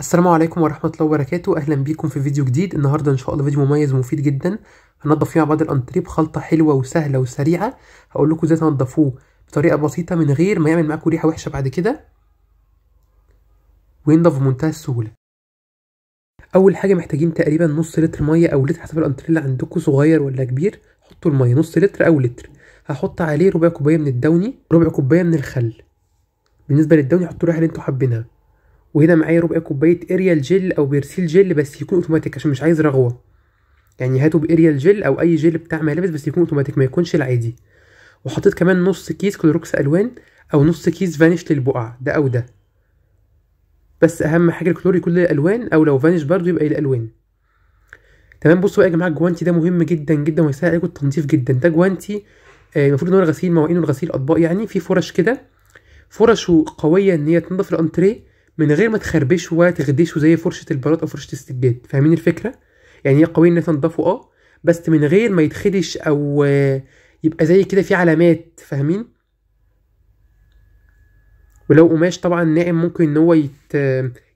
السلام عليكم ورحمة الله وبركاته أهلا بيكم في فيديو جديد النهاردة إن شاء الله فيديو مميز ومفيد جدا هنضف فيه مع بعض الأنتريب خلطة حلوة وسهلة وسريعة هقول لكم إزاي تنضفوه بطريقة بسيطة من غير ما يعمل معاكم ريحة وحشة بعد كده وينضف بمنتهى السهولة أول حاجة محتاجين تقريبا نص لتر مية أو لتر حسب الأنتريب اللي عندكم صغير ولا كبير حطوا المية نص لتر أو لتر هحط عليه ربع كوباية من الدوني ربع كوباية من الخل بالنسبة للدوني حطوا الريحة اللي انتوا حابينها وهنا معايا ربع كوبايه اريال جل او بيرسيل جل بس يكون اوتوماتيك عشان مش عايز رغوه يعني هاتوا باريال جل او اي جل بتاع ملابس بس يكون اوتوماتيك ما يكونش العادي وحطيت كمان نص كيس كلوروكس الوان او نص كيس فانيش للبقع ده او ده بس اهم حاجه الكلور يكون للالوان او لو فانيش برضو يبقى للالوان تمام بصوا بقى يا جماعه الجوانتي ده مهم جدا جدا ويسهل عليكم التنظيف جدا ده جوانتي آه، المفروض ان هو الغسيل مواعين الغسيل اطباق يعني في فرش كده فرش قويه ان هي تنضف الانتريه من غير ما تخربشه وتخدشه زي فرشه البلاط او فرشه السجاد فاهمين الفكره يعني هي قويه إنها تنضفه اه بس من غير ما يتخدش او آه، يبقى زي كده في علامات فاهمين ولو قماش طبعا ناعم ممكن ان هو يت...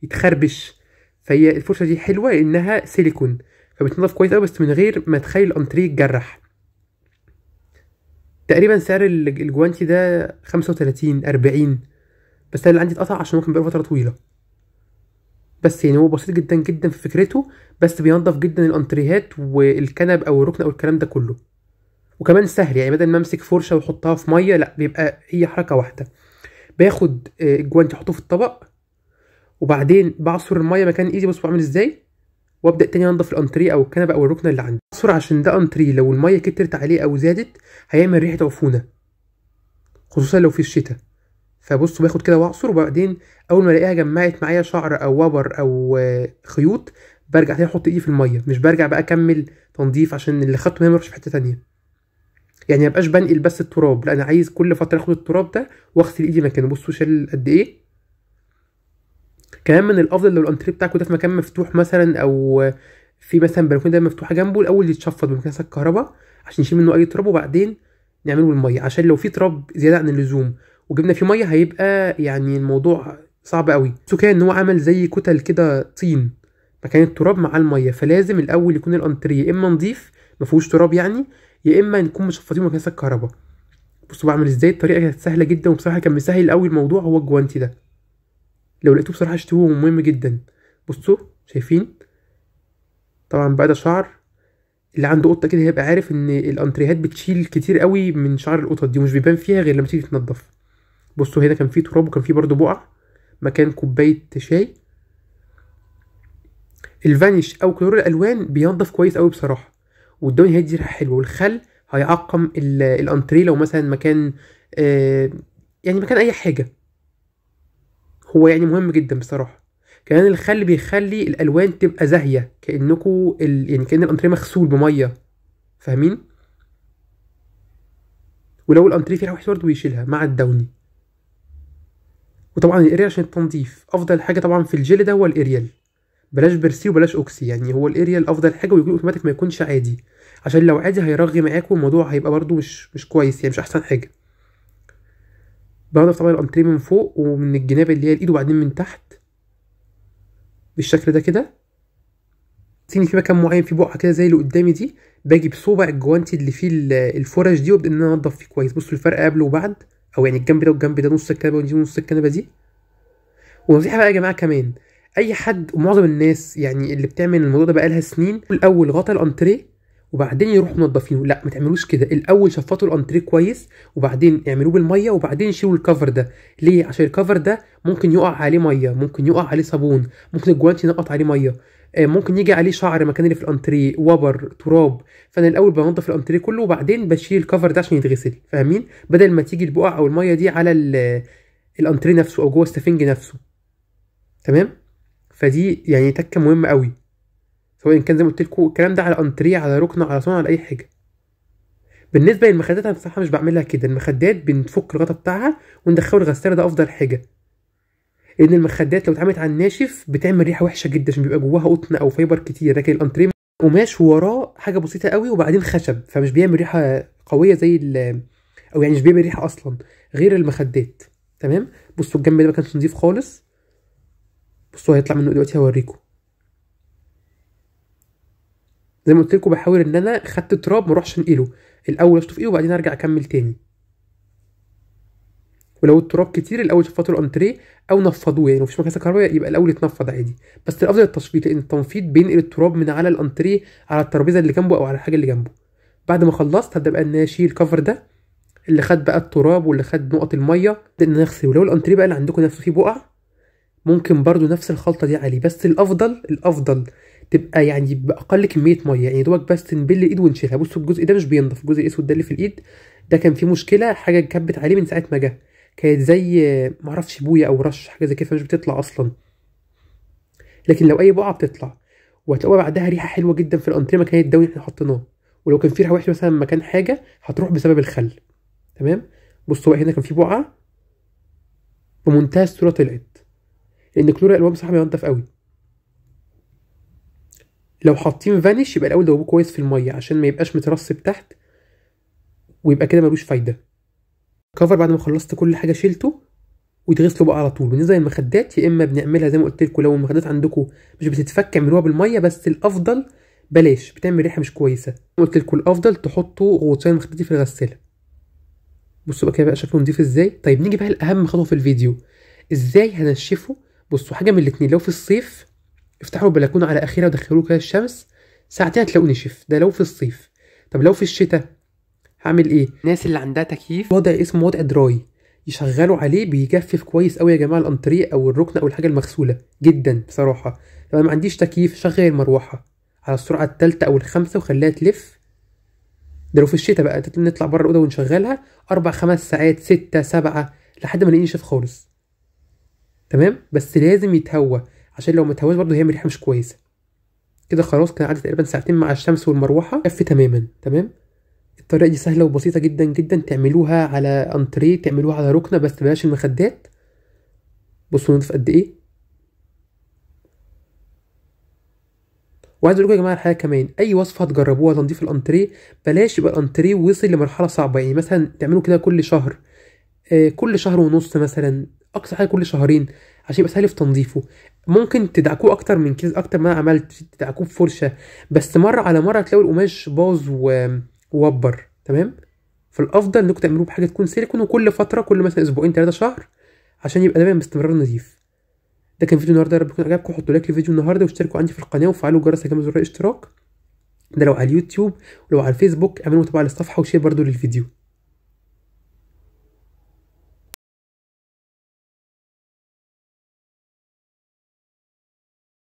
يتخربش فهي الفرشه دي حلوه انها سيليكون فبتنضف كويس قوي بس من غير ما تخلي الانتريه يتجرح تقريبا سعر الجوانتي ده 35 40 بس انا اللي عندي اتقطع عشان هو كان بقاله فتره طويله بس يعني هو بسيط جدا جدا في فكرته بس بينضف جدا الانتريهات والكنب او الركن او الكلام ده كله وكمان سهل يعني بدل ما امسك فرشه واحطها في ميه لا بيبقى هي حركه واحده باخد آه، الجوانتي احطه في الطبق وبعدين بعصر الميه مكان ايدي بص بعمل ازاي وابدا تاني انضف الانتريه او الكنبه او الركنه اللي عندي بعصر عشان ده انتريه لو الميه كترت عليه او زادت هيعمل ريحه عفونه خصوصا لو في الشتاء فبص باخد كده واعصر وبعدين اول ما الاقيها جمعت معايا شعر او وبر او خيوط برجع تاني احط ايدي في الميه مش برجع بقى اكمل تنظيف عشان اللي خدته هنا ما يروحش في حته تانية يعني مبقاش بنقل بس التراب لا انا عايز كل فتره اخد التراب ده واغسل ايدي مكانه بصوا شال قد ايه كمان من الافضل لو الانتريه بتاعك ده في مكان مفتوح مثلا او في مثلا بلكونه ده مفتوحه جنبه الاول يتشفط بمكنسه الكهرباء عشان يشيل منه اي تراب وبعدين نعمله بالميه عشان لو في تراب زياده عن اللزوم وجبنا فيه ميه هيبقى يعني الموضوع صعب قوي كان ان هو عمل زي كتل كده طين مكان التراب مع الميه فلازم الاول يكون الانتريه يا اما نضيف ما فيهوش تراب يعني يا اما نكون مشفطين مكنسه الكهرباء بصوا بعمل ازاي الطريقه كانت سهله جدا وبصراحه كان مسهل قوي الموضوع هو الجوانتي ده لو لقيتوه بصراحه اشتروه مهم جدا بصوا شايفين طبعا بقى ده شعر اللي عنده قطه كده هيبقى عارف ان الانتريهات بتشيل كتير قوي من شعر القطط دي ومش بيبان فيها غير لما تيجي تتنضف بصوا هنا كان في تراب وكان في برضو بقع مكان كوبايه شاي الفانيش او كلور الالوان بينضف كويس قوي بصراحه والدوني هيدي ريحه حلوه والخل هيعقم الانتريه لو مثلا مكان آه يعني مكان اي حاجه هو يعني مهم جدا بصراحه كمان الخل بيخلي الالوان تبقى زاهيه كانكوا ال... يعني كان الانتريه مغسول بميه فاهمين ولو الانتريه فيه ريحه برضه بيشيلها مع الدوني وطبعا الاريال عشان التنظيف افضل حاجه طبعا في الجل ده هو الاريال بلاش برسي وبلاش اوكسي يعني هو الاريال افضل حاجه ويكون اوتوماتيك ما يكونش عادي عشان لو عادي هيرغي معاك والموضوع هيبقى برده مش مش كويس يعني مش احسن حاجه بنضف طبعا الانتريه من فوق ومن الجناب اللي هي الايد وبعدين من تحت بالشكل ده كده تيجي في مكان معين في بقعه كده زي اللي قدامي دي باجي بصوبع الجوانتي اللي فيه الفرش دي وابدا ان انا انضف فيه كويس بصوا الفرق قبل وبعد او يعني الجنب ده والجنب ده نص الكنبه ودي نص الكنبه دي ونصيحه بقى يا جماعه كمان اي حد ومعظم الناس يعني اللي بتعمل الموضوع ده بقالها سنين الاول غطى الانتريه وبعدين يروحوا منضفينه لا ما تعملوش كده الاول شفطوا الانتريه كويس وبعدين اعملوه بالميه وبعدين شيلوا الكفر ده ليه عشان الكفر ده ممكن يقع عليه ميه ممكن يقع عليه صابون ممكن الجوانت ينقط عليه ميه آه، ممكن يجي عليه شعر مكان اللي في الانتريه وبر تراب فانا الاول بنضف الانتريه كله وبعدين بشيل الكفر ده عشان يتغسل فاهمين بدل ما تيجي البقع او الميه دي على آه، الانتريه نفسه او جوه السفنج نفسه تمام فدي يعني تكه مهمه قوي سواء كان زي ما قلت لكم الكلام ده على انتري على ركن على صنع على اي حاجه بالنسبه للمخدات انا بصراحه مش بعملها كده المخدات بنفك الغطا بتاعها وندخله الغساله ده افضل حاجه لان المخدات لو اتعملت على الناشف بتعمل ريحه وحشه جدا عشان بيبقى جواها قطن او فايبر كتير لكن الانتري قماش وراه حاجه بسيطه قوي وبعدين خشب فمش بيعمل ريحه قويه زي ال او يعني مش بيعمل ريحه اصلا غير المخدات تمام بصوا الجنب ده ما كانش نظيف خالص بصوا هيطلع منه دلوقتي هوريكم زي ما قلت لكم بحاول ان انا خدت تراب ما اروحش انقله الاول اشطف ايه وبعدين ارجع اكمل تاني ولو التراب كتير الاول شفطوا الانتريه او نفضوه يعني مفيش مكاسه كهربائيه يبقى الاول يتنفض عادي بس الافضل التصفيط لان التنفيض بينقل التراب من على الانتريه على الترابيزه اللي جنبه او على الحاجه اللي جنبه بعد ما خلصت هبدا بقى ان انا اشيل الكفر ده اللي خد بقى التراب واللي خد نقط الميه ده ان اغسله ولو الانتريه بقى اللي عندكم نفسه فيه بقع ممكن برضو نفس الخلطه دي عليه بس الافضل الافضل تبقى يعني باقل كميه ميه يعني دوبك بس تنبل الايد ونشيلها بصوا الجزء ده مش بينضف الجزء الاسود ده اللي في الايد ده كان فيه مشكله حاجه اتكبت عليه من ساعه ما جه كانت زي معرفش بويه او رش حاجه زي كده فمش بتطلع اصلا لكن لو اي بقعه بتطلع وهتلاقوها بعدها ريحه حلوه جدا في الانتريه مكان الدوي اللي احنا حطيناه ولو كان في ريحه وحشه مثلا مكان حاجه هتروح بسبب الخل تمام بصوا هنا كان في بقعه بمنتهى الصوره طلعت لان كلور الالوان بصراحه بينضف قوي لو حاطين فانيش يبقى الاول دوبوه كويس في الميه عشان ما يبقاش مترسب تحت ويبقى كده ملوش فايده كفر بعد ما خلصت كل حاجه شيلته ويتغسلوا بقى على طول بالنسبه للمخدات يا اما بنعملها زي ما قلت لكم لو المخدات عندكم مش بتتفك اعملوها بالميه بس الافضل بلاش بتعمل ريحه مش كويسه قلت لكم الافضل تحطوا غوطتين مخدتي في الغساله بصوا بقى كده بقى شكله نضيف ازاي طيب نيجي بقى لاهم خطوه في الفيديو ازاي هنشفه بصوا حاجه من الاتنين لو في الصيف افتحوا البلكونه على اخرها ودخلوا كده الشمس ساعتها هتلاقوني شيف ده لو في الصيف طب لو في الشتاء هعمل ايه الناس اللي عندها تكييف وضع اسمه وضع دراي يشغلوا عليه بيجفف كويس قوي يا جماعه الانتريه او الركنه او الحاجه المغسوله جدا بصراحه لو ما عنديش تكييف شغل المروحه على السرعه الثالثه او الخامسه وخليها تلف ده لو في الشتاء بقى نطلع بره الاوضه ونشغلها اربع خمس ساعات ستة سبعة لحد ما نلاقيه شاف خالص تمام بس لازم يتهوى عشان لو متهوش برضه هي ريحه مش كويسه كده خلاص كان قعدت تقريبا ساعتين مع الشمس والمروحه كف تماما تمام الطريقه دي سهله وبسيطه جدا جدا تعملوها على انتريه تعملوها على ركنه بس بلاش المخدات بصوا نضيف قد ايه وعايز اقول لكم يا جماعه الحقيقه كمان اي وصفه هتجربوها تنظيف الانتريه بلاش يبقى الانتريه وصل لمرحله صعبه يعني مثلا تعملوا كده كل شهر آه، كل شهر ونص مثلا اقصى حاجه كل شهرين عشان يبقى سهل في تنظيفه ممكن تدعكوه اكتر من كده اكتر ما انا عملت تدعكوه بفرشه بس مره على مره هتلاقوا القماش باظ ووبر تمام فالافضل انكم تعملوه بحاجه تكون سيليكون وكل فتره كل مثلا اسبوعين ثلاثه شهر عشان يبقى دايما باستمرار نظيف ده كان فيديو النهارده يا رب يكون عجبكم حطوا لايك للفيديو النهارده واشتركوا عندي في القناه وفعلوا الجرس كمان زر الاشتراك ده لو على اليوتيوب ولو على الفيسبوك اعملوا متابعه للصفحه وشير برده للفيديو